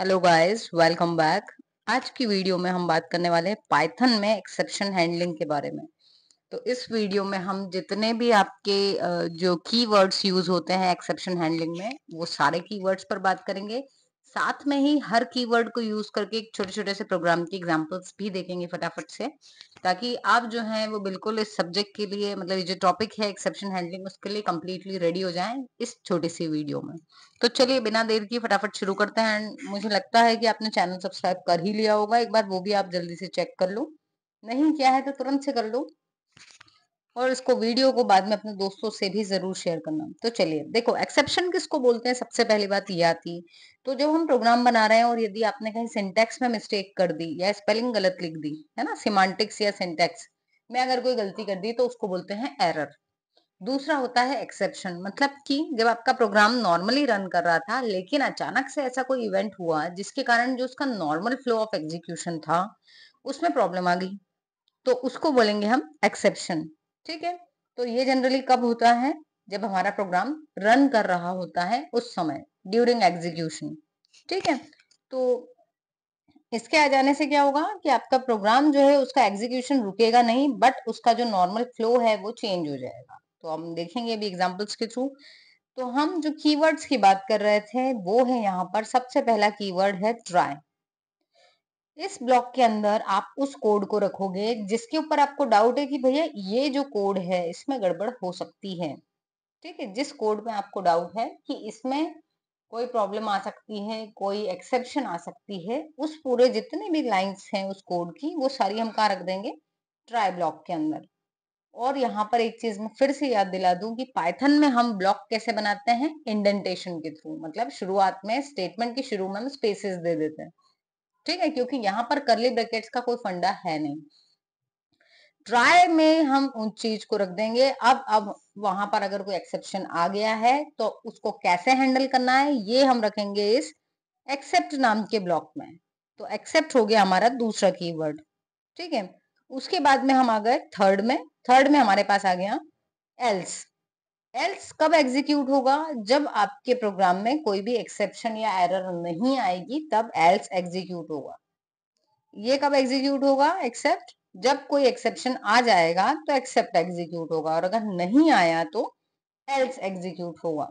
hello guys welcome back आज की video में हम बात करने वाले हैं पाइथन में एक्सेप्शन हैंडलिंग के बारे में तो इस वीडियो में हम जितने भी आपके जो कीवर्ड्स यूज होते हैं एक्सेप्शन हैंडलिंग में वो सारे कीवर्ड्स पर बात करेंगे साथ में ही हर कीवर्ड को यूज करके एक छोटे छोटे से प्रोग्राम की एग्जांपल्स भी देखेंगे फटाफट से ताकि आप जो है वो बिल्कुल इस सब्जेक्ट के लिए मतलब ये जो टॉपिक है एक्सेप्शन हैंडलिंग उसके लिए कम्प्लीटली रेडी हो जाए इस छोटी सी वीडियो में तो चलिए बिना देर के फटाफट शुरू करते हैं मुझे लगता है कि आपने चैनल सब्सक्राइब कर ही लिया होगा एक बार वो भी आप जल्दी से चेक कर लो नहीं किया है तो तुरंत से कर लो और इसको वीडियो को बाद में अपने दोस्तों से भी जरूर शेयर करना तो चलिए देखो एक्सेप्शन किसको बोलते हैं सबसे पहली बात ये आती तो जब हम प्रोग्राम बना रहे हैं और यदि आपने कहीं सिंटेक्स में मिस्टेक कर दी या स्पेलिंग गलत लिख दी है ना सिमांटिक्स या सिंटेक्स में अगर कोई गलती कर दी तो उसको बोलते हैं एरर दूसरा होता है एक्सेप्शन मतलब कि जब आपका प्रोग्राम नॉर्मली रन कर रहा था लेकिन अचानक से ऐसा कोई इवेंट हुआ जिसके कारण जो उसका नॉर्मल फ्लो ऑफ एग्जीक्यूशन था उसमें प्रॉब्लम आ गई तो उसको बोलेंगे हम एक्सेप्शन ठीक है तो ये जनरली कब होता है जब हमारा प्रोग्राम रन कर रहा होता है उस समय ड्यूरिंग एग्जीक्यूशन ठीक है तो इसके आ जाने से क्या होगा कि आपका प्रोग्राम जो है उसका एग्जीक्यूशन रुकेगा नहीं बट उसका जो नॉर्मल फ्लो है वो चेंज हो जाएगा तो हम देखेंगे अभी एग्जाम्पल्स के थ्रू तो हम जो कीवर्ड्स की बात कर रहे थे वो है यहाँ पर सबसे पहला कीवर्ड है ट्राई इस ब्लॉक के अंदर आप उस कोड को रखोगे जिसके ऊपर आपको डाउट है कि भैया ये जो कोड है इसमें गड़बड़ हो सकती है ठीक है जिस कोड में आपको डाउट है कि इसमें कोई प्रॉब्लम आ सकती है कोई एक्सेप्शन आ सकती है उस पूरे जितने भी लाइंस हैं उस कोड की वो सारी हम कहाँ रख देंगे ट्राई ब्लॉक के अंदर और यहाँ पर एक चीज मैं फिर से याद दिला दूं कि पाइथन में हम ब्लॉक कैसे बनाते हैं इंडेंटेशन के थ्रू मतलब शुरुआत में स्टेटमेंट की शुरू में हम स्पेसेस दे देते हैं ठीक है क्योंकि यहाँ पर करली ब्रैकेट्स का कोई फंडा है नहीं ट्राई में हम उन चीज को रख देंगे अब अब वहां पर अगर कोई एक्सेप्शन आ गया है तो उसको कैसे हैंडल करना है ये हम रखेंगे इस एक्सेप्ट नाम के ब्लॉक में तो एक्सेप्ट हो गया हमारा दूसरा कीवर्ड ठीक है उसके बाद में हम आ गए थर्ड में थर्ड में हमारे पास आ गया एल्स एल्स कब एग्जीक्यूट होगा जब आपके प्रोग्राम में कोई भी एक्सेप्शन या एरर नहीं आएगी तब एल्स एग्जीक्यूट होगा ये कब एग्जीक्यूट होगा एक्सेप्ट जब कोई एक्सेप्शन आ जाएगा तो एक्सेप्ट एग्जीक्यूट होगा और अगर नहीं आया तो एल्स एग्जीक्यूट होगा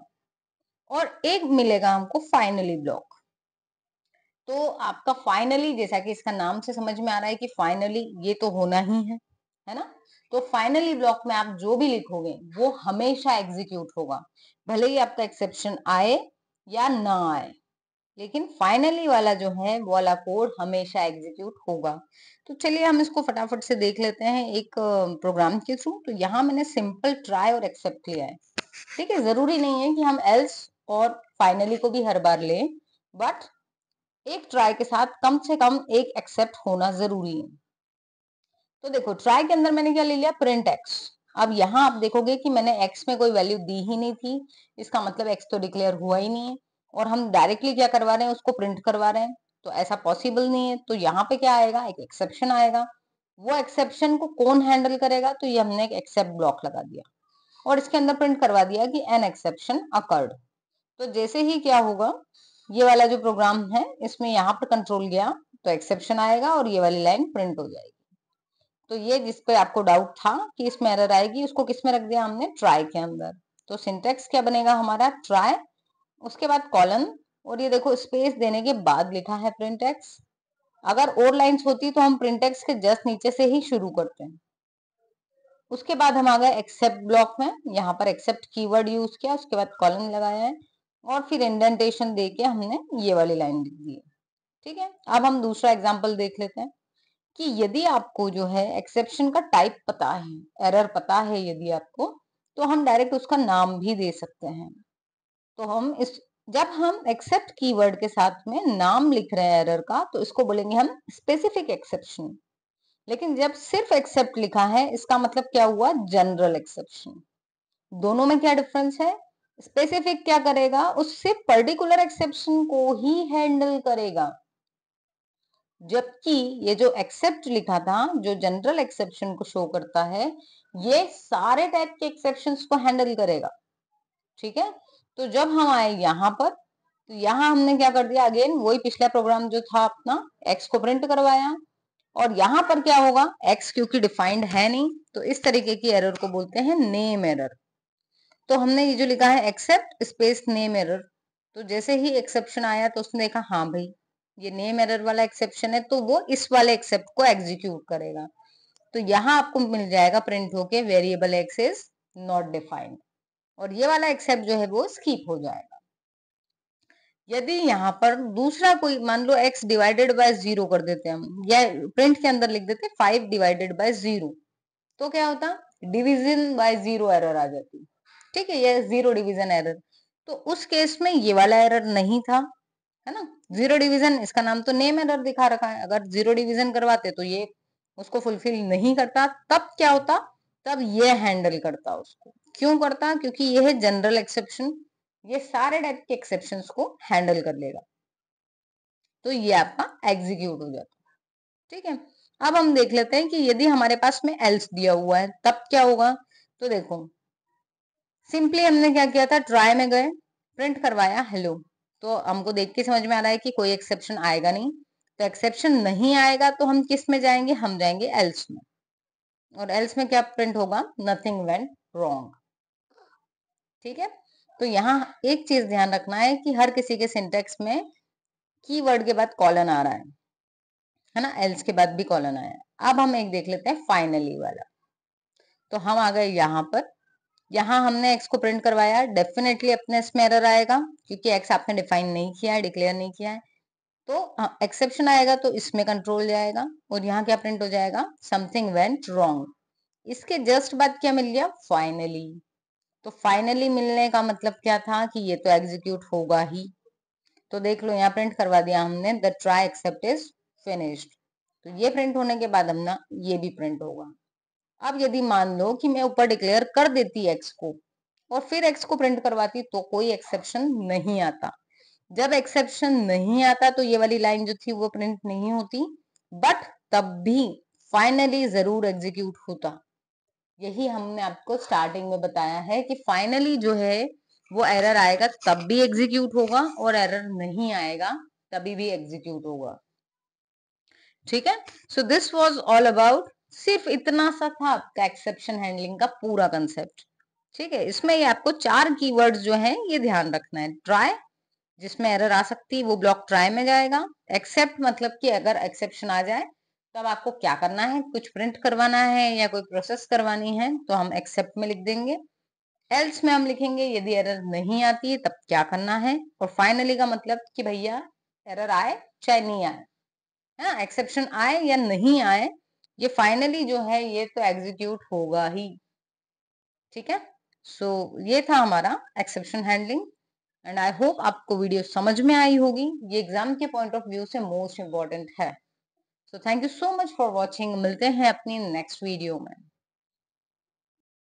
और एक मिलेगा हमको फाइनली ब्लॉक तो आपका फाइनली जैसा कि इसका नाम से समझ में आ रहा है कि फाइनली ये तो होना ही है है ना तो फाइनली ब्लॉक में आप जो भी लिखोगे वो हमेशा एग्जीक्यूट होगा भले ही आपका एक्सेप्शन आए या ना आए लेकिन फाइनली वाला जो है वाला कोड हमेशा एग्जीक्यूट होगा तो चलिए हम इसको फटाफट से देख लेते हैं एक प्रोग्राम के थ्रू तो यहाँ मैंने सिंपल ट्राई और एक्सेप्ट लिया है ठीक है जरूरी नहीं है कि हम एल्स और फाइनली को भी हर बार लें बट एक ट्राई के साथ कम से कम एक एक्सेप्ट होना जरूरी है तो देखो ट्राई के अंदर मैंने क्या ले लिया प्रिंट एक्स अब यहाँ आप देखोगे कि मैंने एक्स में कोई वैल्यू दी ही नहीं थी इसका मतलब एक्स तो डिक्लेयर हुआ ही नहीं है और हम डायरेक्टली क्या करवा रहे हैं उसको प्रिंट करवा रहे हैं तो ऐसा पॉसिबल नहीं है तो यहाँ पे क्या आएगा एक एक्सेप्शन आएगा वो एक्सेप्शन को कौन हैंडल करेगा तो ये हमने एक एक्सेप्ट ब्लॉक लगा दिया और इसके अंदर प्रिंट करवा दिया कि एन एक्सेप्शन अकर्ड तो जैसे ही क्या होगा ये वाला जो प्रोग्राम है इसमें यहाँ पर कंट्रोल गया तो एक्सेप्शन आएगा और ये वाली लाइन प्रिंट हो जाएगी तो ये जिस पे आपको डाउट था कि इसमें एरर आएगी उसको किस में रख दिया हमने ट्राई के अंदर तो सिंटेक्स क्या बनेगा हमारा ट्राई उसके बाद कॉलन और ये देखो स्पेस देने के बाद लिखा है प्रिंटेक्स अगर और लाइंस होती तो हम प्रिंटेक्स के जस्ट नीचे से ही शुरू करते हैं उसके बाद हम आ गए एक्सेप्ट ब्लॉक में यहाँ पर एक्सेप्ट कीवर्ड यूज किया उसके बाद कॉलन लगाया है और फिर इंडेंटेशन दे के हमने ये वाली लाइन लिख दी ठीक है अब हम दूसरा एग्जाम्पल देख लेते हैं कि यदि आपको जो है एक्सेप्शन का टाइप पता है एरर पता है यदि आपको तो हम डायरेक्ट उसका नाम भी दे सकते हैं तो हम इस जब हम एक्सेप्ट कीवर्ड के साथ में नाम लिख रहे हैं एरर का तो इसको बोलेंगे हम स्पेसिफिक एक्सेप्शन लेकिन जब सिर्फ एक्सेप्ट लिखा है इसका मतलब क्या हुआ जनरल एक्सेप्शन दोनों में क्या डिफरेंस है स्पेसिफिक क्या करेगा उससे पर्टिकुलर एक्सेप्शन को ही हैंडल करेगा जबकि ये जो एक्सेप्ट लिखा था जो जनरल एक्सेप्शन को शो करता है ये सारे टाइप के एक्सेप्शन को हैंडल करेगा ठीक है तो जब हम आए यहां पर तो यहाँ हमने क्या कर दिया अगेन वही पिछला प्रोग्राम जो था अपना एक्स को प्रिंट करवाया और यहां पर क्या होगा एक्स क्योंकि डिफाइंड है नहीं तो इस तरीके की एरर को बोलते हैं नेम एरर तो हमने ये जो लिखा है एक्सेप्ट स्पेस नेम एरर तो जैसे ही एक्सेप्शन आया तो उसने देखा हाँ भाई ये नेम एरर वाला एक्सेप्शन है तो वो इस वाले एक्सेप्ट को एग्जीक्यूट करेगा तो यहाँ आपको मिल जाएगा प्रिंट होके variable x is not defined और ये वाला एक्सेप्ट जो है वो स्कीप हो जाएगा यदि यहाँ पर दूसरा कोई मान लो एक्स डिवाइडेड बाय जीरो कर देते हैं हम या प्रिंट के अंदर लिख देते फाइव डिवाइडेड बाय जीरो तो क्या होता डिवीजन बाय जीरो एरर आ जाती ठीक है ये जीरो डिवीजन एरर तो उस केस में ये वाला एरर नहीं था है ना जीरो डिवीजन इसका नाम तो नेम एरर दिखा रखा है अगर जीरो डिवीजन करवाते तो ये उसको फुलफिल नहीं करता तब क्या होता तब ये हैंडल करता उसको क्यों करता क्योंकि ये है जनरल एक्सेप्शन ये सारे टाइप के एक्सेप्शन को हैंडल कर लेगा तो ये आपका एग्जीक्यूट हो जाता ठीक है अब हम देख लेते हैं कि यदि हमारे पास में एल्स दिया हुआ है तब क्या होगा तो देखो सिंपली हमने क्या किया था ट्राई में गए प्रिंट करवाया हेलो तो हमको देख के समझ में आ रहा है कि कोई एक्सेप्शन आएगा नहीं तो एक्सेप्शन नहीं आएगा तो हम किस में जाएंगे हम जाएंगे एल्स में और एल्स में क्या प्रिंट होगा नथिंग वेंट रॉन्ग ठीक है तो यहाँ एक चीज ध्यान रखना है कि हर किसी के सिंटेक्स में वर्ड के बाद कॉलन आ रहा है है ना एल्स के बाद भी कॉलन आया अब हम एक देख लेते हैं फाइनली वाला तो हम आ गए यहां पर यहाँ हमने एक्स को प्रिंट करवाया डेफिनेटली अपने इसमें एरर आएगा क्योंकि एक्स आपने डिफाइन नहीं किया है डिक्लेयर नहीं किया है तो एक्सेप्शन आएगा तो इसमें कंट्रोल जाएगा और यहाँ क्या प्रिंट हो जाएगा समथिंग वेंट रॉन्ग इसके जस्ट बाद क्या मिल गया फाइनली तो फाइनली मिलने का मतलब क्या था कि ये तो एग्जीक्यूट होगा ही तो देख लो यहाँ प्रिंट करवा दिया हमने the try except is finished तो ये प्रिंट होने के बाद हम ना ये भी प्रिंट होगा अब यदि मान लो कि मैं ऊपर डिक्लेयर कर देती एक्स को और फिर एक्स को प्रिंट करवाती तो कोई एक्सेप्शन नहीं आता जब एक्सेप्शन नहीं आता तो ये वाली लाइन जो थी वो प्रिंट नहीं होती बट तब भी फाइनली जरूर एग्जीक्यूट होता यही हमने आपको स्टार्टिंग में बताया है कि फाइनली जो है वो एरर आएगा तब भी एग्जीक्यूट होगा और एरर नहीं आएगा तभी भी एग्जीक्यूट होगा ठीक है so this was all about सिर्फ इतना सा था आपका एक्सेप्शन हैंडलिंग का पूरा कंसेप्ट ठीक है इसमें ये आपको चार कीवर्ड्स जो है ये ध्यान रखना है ट्राई जिसमें एरर आ सकती है वो ब्लॉक ट्राई में जाएगा एक्सेप्ट मतलब कि अगर एक्सेप्शन आ जाए तब अब आपको क्या करना है कुछ प्रिंट करवाना है या कोई प्रोसेस करवानी है तो हम एक्सेप्ट में लिख देंगे एल्स में हम लिखेंगे यदि एरर नहीं आती है तब क्या करना है और फाइनली का मतलब कि भैया एरर आए चाहे नहीं आए है ना एक्सेप्शन आए या नहीं आए ये फाइनली जो है ये तो एग्जीक्यूट होगा ही ठीक है सो so, ये था हमारा exception handling and I hope आपको वीडियो समझ में आई होगी ये एग्जाम के पॉइंट ऑफ व्यू से मोस्ट इम्पॉर्टेंट है so thank you so much for watching मिलते हैं अपनी नेक्स्ट वीडियो में